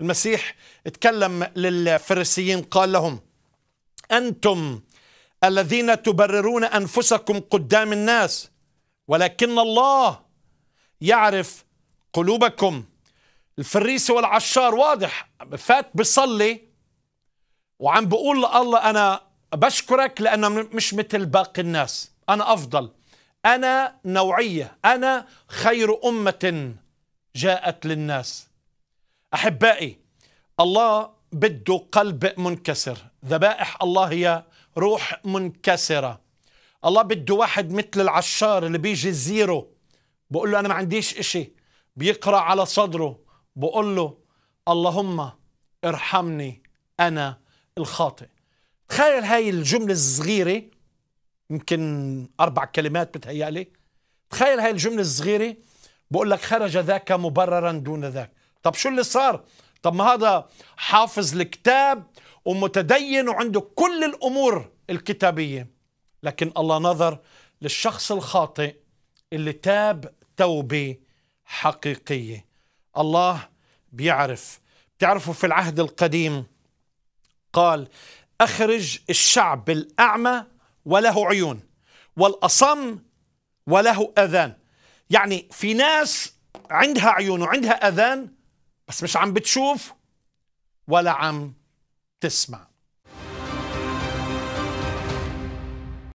المسيح اتكلم للفريسيين قال لهم أنتم الذين تبررون أنفسكم قدام الناس ولكن الله يعرف قلوبكم الفريسي والعشار واضح فات بصلي وعم بقول لله أنا بشكرك لأنه مش مثل باقي الناس أنا أفضل أنا نوعية أنا خير أمة جاءت للناس احبائي الله بده قلب منكسر ذبائح الله هي روح منكسره الله بده واحد مثل العشار اللي بيجي زيرو بقول له انا ما عنديش اشي بيقرا على صدره بقول له اللهم ارحمني انا الخاطئ تخيل هاي الجمله الصغيره يمكن اربع كلمات بتهيألي تخيل هاي الجمله الصغيره بقول لك خرج ذاك مبررا دون ذاك طب شو اللي صار طب ما هذا حافظ الكتاب ومتدين وعنده كل الامور الكتابيه لكن الله نظر للشخص الخاطئ اللي تاب توبه حقيقيه الله بيعرف بتعرفوا في العهد القديم قال اخرج الشعب الاعمى وله عيون والاصم وله اذان يعني في ناس عندها عيون وعندها اذان بس مش عم بتشوف ولا عم تسمع